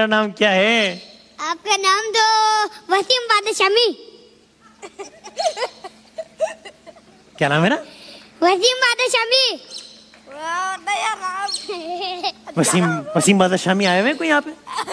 मेरा नाम क्या है आपका नाम तो वसीम बादशामी क्या नाम है ना वसीम बादशामी वसीम वसीम बादशामी आए हुए कोई यहाँ पे